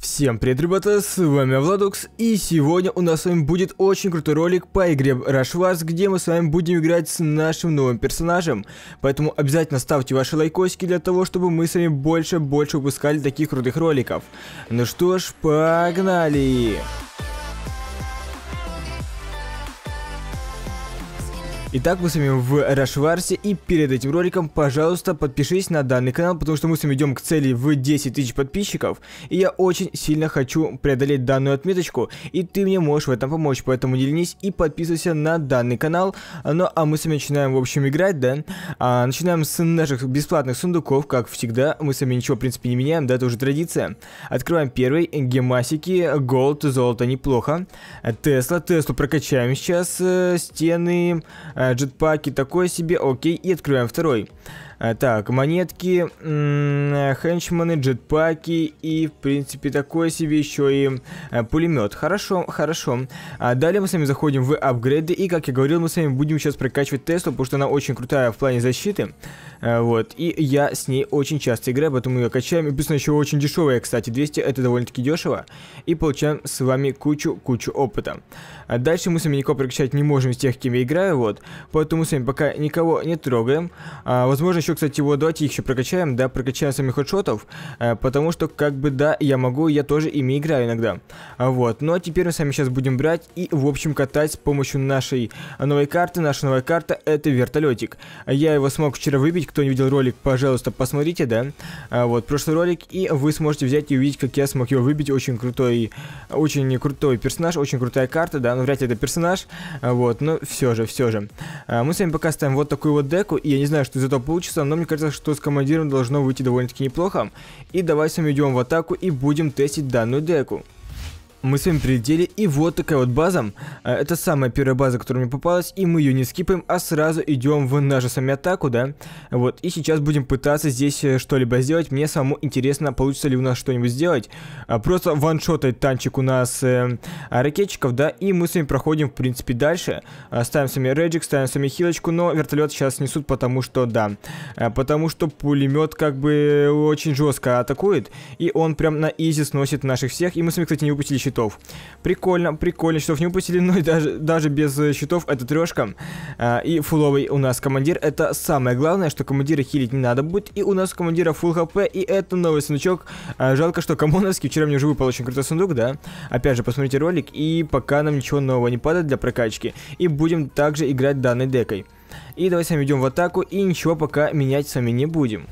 Всем привет, ребята, с вами Владукс, и сегодня у нас с вами будет очень крутой ролик по игре Rush Wars, где мы с вами будем играть с нашим новым персонажем. Поэтому обязательно ставьте ваши лайкосики для того, чтобы мы с вами больше-больше выпускали таких крутых роликов. Ну что ж, погнали! Погнали! Итак, мы с вами в Rushverse, и перед этим роликом, пожалуйста, подпишись на данный канал, потому что мы с вами идем к цели в 10 тысяч подписчиков, и я очень сильно хочу преодолеть данную отметочку, и ты мне можешь в этом помочь, поэтому не и подписывайся на данный канал. Ну, а мы с вами начинаем, в общем, играть, да? А, начинаем с наших бесплатных сундуков, как всегда, мы с вами ничего, в принципе, не меняем, да, это уже традиция. Открываем первый, гемасики, голд, золото, неплохо. Тесла, Теслу прокачаем сейчас, э, стены а, джетпаки такой себе, окей, и открываем второй. А, так, монетки, хенчманы, джетпаки и, в принципе, такое себе еще и а, пулемет. Хорошо, хорошо. А, далее мы с вами заходим в апгрейды, и, как я говорил, мы с вами будем сейчас прокачивать Теслу, потому что она очень крутая в плане защиты. вот, и я с ней очень часто играю, поэтому ее качаем. И плюс она еще очень дешевая, кстати, 200, это довольно-таки дешево. И получаем с вами кучу-кучу опыта. дальше мы с вами никого прокачать не можем с тех, кем я играю, вот. Поэтому мы с вами пока никого не трогаем. возможно, еще еще, кстати, его давайте еще прокачаем, да, прокачаем самих хедшотов, э, потому что, как бы, да, я могу, я тоже ими играю иногда. А, вот, ну а теперь мы с вами сейчас будем брать и, в общем, катать с помощью нашей новой карты. Наша новая карта — это вертолетик. Я его смог вчера выбить, кто не видел ролик, пожалуйста, посмотрите, да, а, вот, прошлый ролик, и вы сможете взять и увидеть, как я смог его выбить. Очень крутой, очень крутой персонаж, очень крутая карта, да, ну вряд ли это персонаж, а, вот, но все же, все же. А, мы с вами пока ставим вот такую вот деку, и я не знаю, что из этого получится, справиться, но мне кажется, что с командиром должно выйти довольно-таки неплохо. И давайте мы идем в атаку и будем тестить данную деку. Мы с вами прилетели, и вот такая вот база. А, это самая первая база, которая мне попалась, и мы ее не скипаем, а сразу идем в нашу с атаку, да? Вот, и сейчас будем пытаться здесь э, что-либо сделать. Мне самому интересно, получится ли у нас что-нибудь сделать. А, просто ваншотает танчик у нас э, а, ракетчиков, да, и мы с вами проходим, в принципе, дальше. Ставим с вами реджик, ставим с вами хилочку, но вертолет сейчас снесут, потому что, да, потому что пулемет как бы очень жестко атакует, и он прям на изи сносит наших всех. И мы с вами, кстати, не выпустили еще щитов. Прикольно, прикольно, щитов не упустили, но и даже, даже без э, щитов это трешка. Э, и фуловый у нас командир, это самое главное, что командира хилить не надо будет, и у нас командира фул хп, и это новый сундучок. Э, а, жалко, что комоновский, вчера мне уже выпал очень крутой сундук, да? Опять же, посмотрите ролик, и пока нам ничего нового не падает для прокачки, и будем также играть данной декой. И давайте с вами идем в атаку, и ничего пока менять с вами не будем.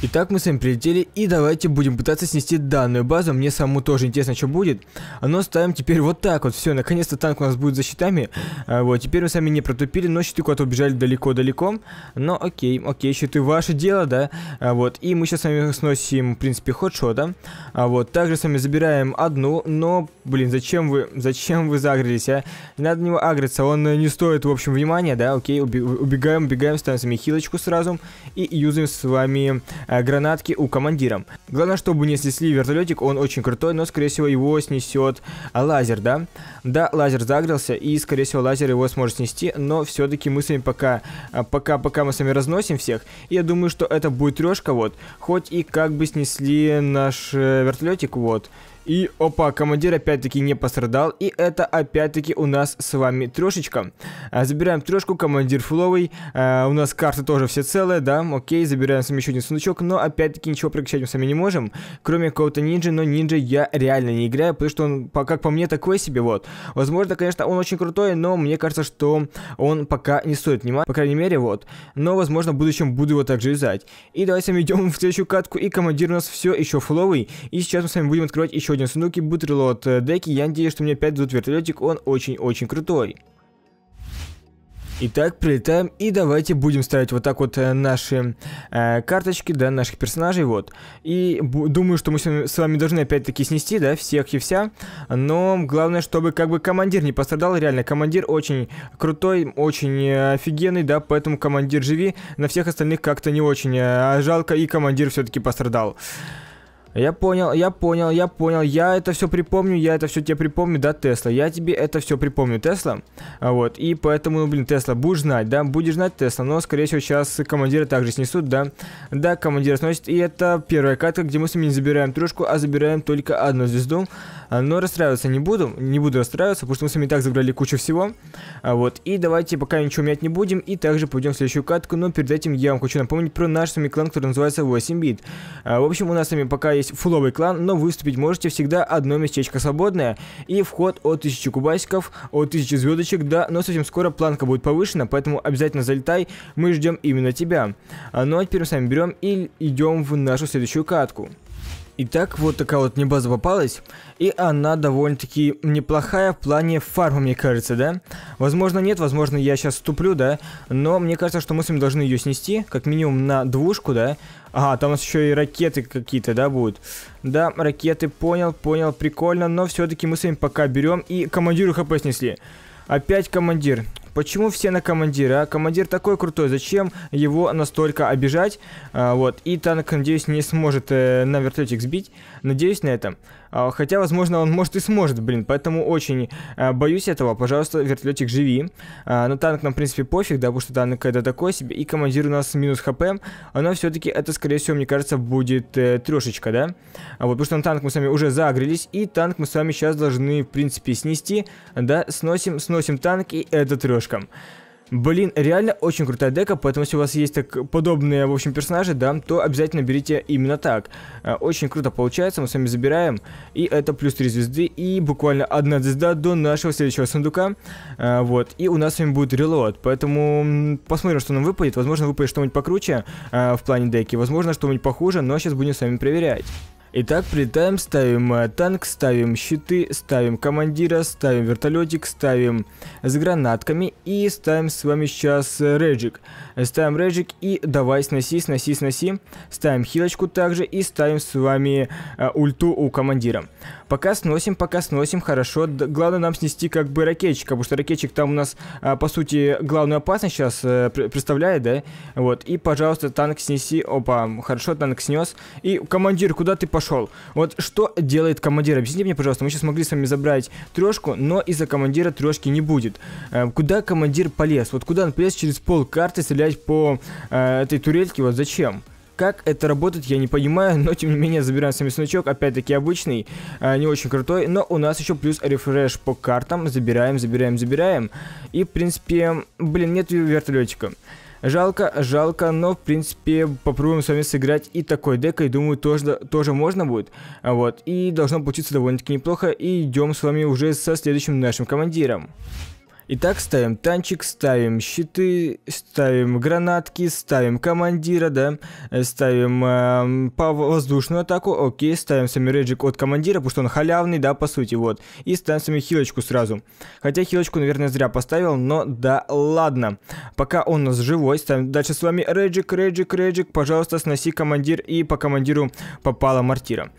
Итак, мы с вами прилетели, и давайте будем пытаться снести данную базу. Мне самому тоже интересно, что будет. Но ставим теперь вот так вот. Все, наконец-то танк у нас будет за щитами. А, вот, теперь мы сами не протупили, но щиты куда-то убежали далеко-далеко. Но окей, окей, щиты ваше дело, да. А, вот, и мы сейчас с вами сносим, в принципе, ходшота. А, вот, также с вами забираем одну, но, блин, зачем вы, зачем вы загрелись, а? Не надо на него агриться, он э, не стоит, в общем, внимания, да, окей. Убегаем, убегаем, ставим с вами хилочку сразу. И юзаем с вами Э, гранатки у командира. Главное, чтобы не снесли вертолетик, он очень крутой, но, скорее всего, его снесет лазер, да? Да, лазер загрелся, и, скорее всего, лазер его сможет снести, но все-таки мы с вами пока, э, пока, пока мы с вами разносим всех, я думаю, что это будет трешка, вот, хоть и как бы снесли наш э, вертолетик, вот, и опа, командир опять-таки не пострадал. И это опять-таки у нас с вами трешечка. А, забираем трешку, командир фуловый. А, у нас карты тоже все целые, да, окей. Забираем с вами еще один сундучок, но опять-таки ничего прокачать мы с вами не можем. Кроме какого-то ниндзя, но ниндзя я реально не играю, потому что он, как по мне, такой себе, вот. Возможно, конечно, он очень крутой, но мне кажется, что он пока не стоит внимания, по крайней мере, вот. Но, возможно, в будущем буду его также юзать. И давайте с вами идем в следующую катку, и командир у нас все еще фуловый. И сейчас мы с вами будем открывать еще сегодня в сундуке бутерлот деки. Я надеюсь, что мне опять дадут вертолетик. Он очень-очень крутой. Итак, прилетаем и давайте будем ставить вот так вот э, наши э, карточки, да, наших персонажей, вот. И думаю, что мы с вами должны опять-таки снести, да, всех и вся. Но главное, чтобы как бы командир не пострадал, реально, командир очень крутой, очень э, офигенный, да, поэтому командир живи, на всех остальных как-то не очень э, а жалко, и командир все-таки пострадал. Я понял, я понял, я понял. Я это все припомню, я это все тебе припомню, да, Тесла. Я тебе это все припомню, Тесла. А вот, и поэтому, блин, Тесла, будешь знать, да, будешь знать, Тесла. Но, скорее всего, сейчас командиры также снесут, да. Да, командиры сносят. И это первая катка, где мы с вами не забираем трешку, а забираем только одну звезду. А, но расстраиваться не буду, не буду расстраиваться, потому что мы с вами так забрали кучу всего. А вот, и давайте пока ничего менять не будем, и также пойдем в следующую катку. Но перед этим я вам хочу напомнить про наш с вами клан, который называется 8-бит. В общем, у нас с вами пока есть весь фуловый клан, но выступить можете всегда одно местечко свободное. И вход от 1000 кубасиков, от 1000 звездочек, да, но совсем скоро планка будет повышена, поэтому обязательно залетай, мы ждем именно тебя. А ну а теперь мы с вами берем и идем в нашу следующую катку. Итак, вот такая вот мне база попалась. И она довольно-таки неплохая в плане фарма, мне кажется, да? Возможно, нет, возможно, я сейчас ступлю, да? Но мне кажется, что мы с вами должны ее снести, как минимум на двушку, да? Ага, там у нас еще и ракеты какие-то, да, будут? Да, ракеты, понял, понял, прикольно, но все-таки мы с вами пока берем и командиру хп снесли. Опять командир. Почему все на командира? А командир такой крутой, зачем его настолько обижать? А, вот, и танк, надеюсь, не сможет э, на вертолетик сбить. Надеюсь на этом. А, хотя, возможно, он может и сможет, блин, поэтому очень а, боюсь этого. Пожалуйста, вертолетик, живи. А, но танк нам, в принципе, пофиг, да, потому что танк это такой себе. И командир у нас минус хп. Но все-таки это, скорее всего, мне кажется, будет э, трешечка, да? Вот, потому что на танк мы с вами уже загрелись. И танк мы с вами сейчас должны, в принципе, снести. Да, сносим, сносим танк, и это трешка. Блин, реально очень крутая дека, поэтому если у вас есть так подобные, в общем, персонажи, да, то обязательно берите именно так. Э, очень круто получается, мы с вами забираем, и это плюс 3 звезды, и буквально одна звезда до нашего следующего сундука, э, вот, и у нас с вами будет релот, поэтому посмотрим, что нам выпадет, возможно, выпадет что-нибудь покруче э, в плане деки, возможно, что-нибудь похуже, но сейчас будем с вами проверять. Итак, прилетаем, ставим э, танк, ставим щиты, ставим командира, ставим вертолетик, ставим с гранатками и ставим с вами сейчас э, реджик. Ставим реджик и давай сноси, сноси, сноси. Ставим хилочку также и ставим с вами э, ульту у командира. Пока сносим, пока сносим, хорошо. Д главное нам снести как бы ракетчика, потому что ракетчик там у нас, э, по сути, главную опасность сейчас э, представляет, да? Вот, и, пожалуйста, танк снеси. Опа, хорошо, танк снес. И командир, куда ты, пожалуйста? пошел. Вот что делает командир? Объясните мне, пожалуйста, мы сейчас могли с вами забрать трешку, но из-за командира трешки не будет. Э, куда командир полез? Вот куда он полез через пол карты стрелять по э, этой турельке? Вот зачем? Как это работает, я не понимаю, но тем не менее забираем с вами сундучок, опять-таки обычный, э, не очень крутой, но у нас еще плюс рефреш по картам, забираем, забираем, забираем, и в принципе, блин, нет вертолетика. Жалко, жалко, но в принципе попробуем с вами сыграть и такой декой, думаю тоже, тоже можно будет. А вот, и должно получиться довольно-таки неплохо, и идем с вами уже со следующим нашим командиром. Итак, ставим танчик, ставим щиты, ставим гранатки, ставим командира, да, э, ставим э, эм, по воздушную атаку, окей, ставим сами реджик от командира, потому что он халявный, да, по сути, вот. И ставим сами хилочку сразу. Хотя хилочку, наверное, зря поставил, но да ладно. Пока он у нас живой, ставим дальше с вами реджик, реджик, реджик, пожалуйста, сноси командир и по командиру попала мортира.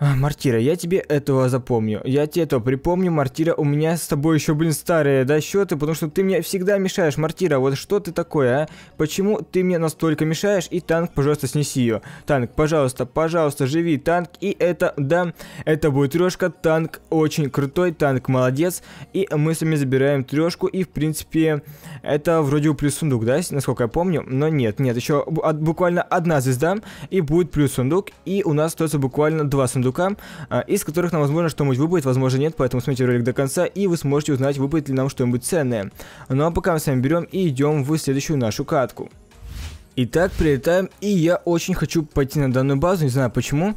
А, Мартира, я тебе этого запомню. Я тебе это припомню, Мартира. У меня с тобой еще, блин, старые досчеты, потому что ты мне всегда мешаешь, Мартира. Вот что ты такое, а? Почему ты мне настолько мешаешь? И танк, пожалуйста, снеси ее. Танк, пожалуйста, пожалуйста, живи, танк. И это, да, это будет трешка. Танк очень крутой, танк молодец. И мы с вами забираем трешку. И, в принципе, это вроде бы плюс сундук, да, насколько я помню. Но нет, нет, еще а, буквально одна звезда. И будет плюс сундук. И у нас остается буквально два сундука сундука, а, из которых нам возможно что-нибудь выпадет, возможно нет, поэтому смотрите ролик до конца, и вы сможете узнать, выпадет ли нам что-нибудь ценное. Ну а пока мы с вами берем и идем в следующую нашу катку. Итак, прилетаем, и я очень хочу пойти на данную базу, не знаю почему.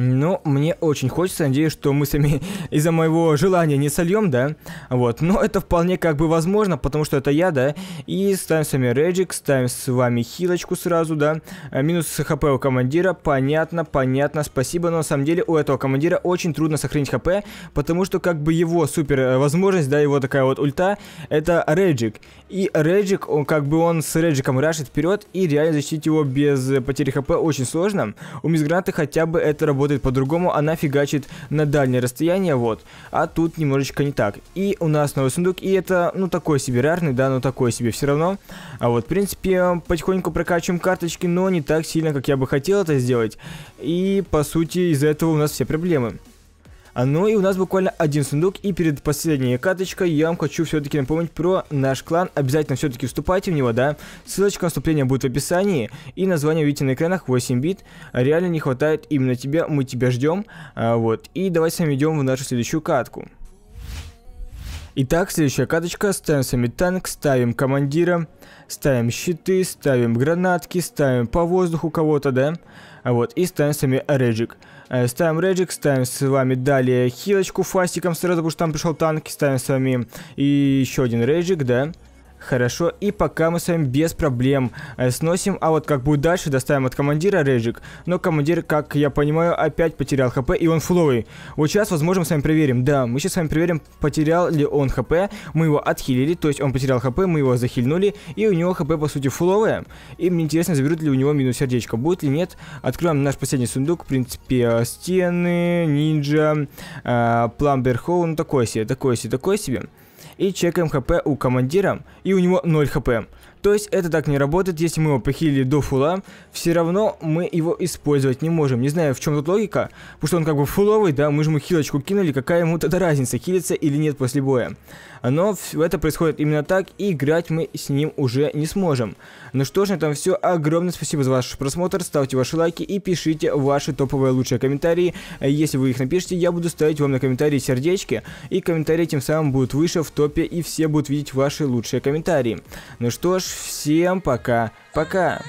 Ну, мне очень хочется, надеюсь, что мы сами из-за моего желания не сольем, да? Вот, но это вполне как бы возможно, потому что это я, да? И ставим с вами Реджик, ставим с вами хилочку сразу, да? Э, минус хп у командира, понятно, понятно, спасибо, но на самом деле у этого командира очень трудно сохранить хп, потому что как бы его супер э, возможность, да, его такая вот ульта, это Реджик. И Реджик, он как бы он с Реджиком рашит вперед, и реально защитить его без э, потери хп очень сложно. У Мизгранта хотя бы это работает работает по-другому, она фигачит на дальнее расстояние, вот. А тут немножечко не так. И у нас новый сундук, и это, ну, такой себе рарный, да, но такой себе все равно. А вот, в принципе, потихоньку прокачиваем карточки, но не так сильно, как я бы хотел это сделать. И, по сути, из-за этого у нас все проблемы. А, ну и у нас буквально один сундук. И перед последней каточкой я вам хочу все-таки напомнить про наш клан. Обязательно все-таки вступайте в него, да. Ссылочка на вступление будет в описании. И название видите на экранах 8 бит. Реально не хватает именно тебя. Мы тебя ждем. А, вот. И давайте с вами идем в нашу следующую катку. Итак, следующая каточка. Ставим сами танк, ставим командира, ставим щиты, ставим гранатки, ставим по воздуху кого-то, да? А, вот, и ставим сами реджик. Э, ставим реджик, ставим с вами далее хилочку фастиком сразу, потому что там пришел танк. Ставим с вами и еще один реджик, да. Хорошо, и пока мы с вами без проблем э, сносим, а вот как будет дальше, доставим от командира рейджик. Но командир, как я понимаю, опять потерял хп, и он фуловый. Вот сейчас, возможно, мы с вами проверим. Да, мы сейчас с вами проверим, потерял ли он хп. Мы его отхилили, то есть он потерял хп, мы его захильнули, и у него хп, по сути, фуловое. И мне интересно, заберут ли у него минус сердечко, будет ли нет. Откроем наш последний сундук, в принципе, э, стены, нинджа, э, пламберхоу, ну такой себе, такой себе, такой себе и чекаем хп у командира, и у него 0 хп. То есть это так не работает, если мы его похилили до фула, все равно мы его использовать не можем. Не знаю, в чем тут логика, потому что он как бы фуловый, да, мы же ему хилочку кинули, какая ему тогда разница, хилится или нет после боя. Но это происходит именно так, и играть мы с ним уже не сможем. Ну что ж, на этом все. Огромное спасибо за ваш просмотр, ставьте ваши лайки и пишите ваши топовые лучшие комментарии. Если вы их напишите, я буду ставить вам на комментарии сердечки, и комментарии тем самым будут выше в топе, и все будут видеть ваши лучшие комментарии. Ну что ж, ж, всем пока-пока.